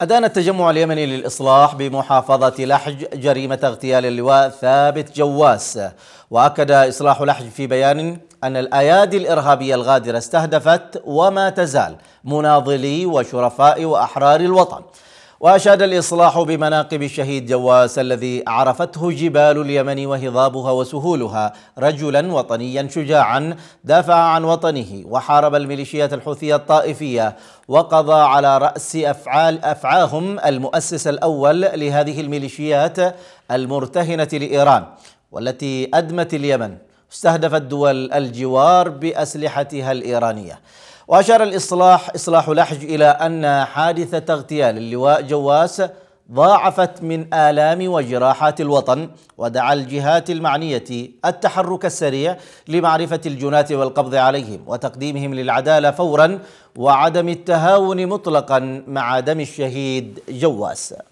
أدان التجمع اليمني للإصلاح بمحافظة لحج جريمة اغتيال اللواء ثابت جواس وأكد إصلاح لحج في بيان أن الأيادي الإرهابية الغادرة استهدفت وما تزال مناضلي وشرفاء وأحرار الوطن وأشاد الإصلاح بمناقب الشهيد جواس الذي عرفته جبال اليمن وهضابها وسهولها رجلا وطنيا شجاعا دافع عن وطنه وحارب الميليشيات الحوثية الطائفية وقضى على رأس أفعال أفعاهم المؤسس الأول لهذه الميليشيات المرتهنة لإيران والتي أدمت اليمن استهدفت دول الجوار بأسلحتها الإيرانية وأشار الإصلاح إصلاح لحج إلى أن حادثة اغتيال اللواء جواس ضاعفت من آلام وجراحات الوطن ودعا الجهات المعنية التحرك السريع لمعرفة الجناة والقبض عليهم وتقديمهم للعدالة فورا وعدم التهاون مطلقا مع دم الشهيد جواس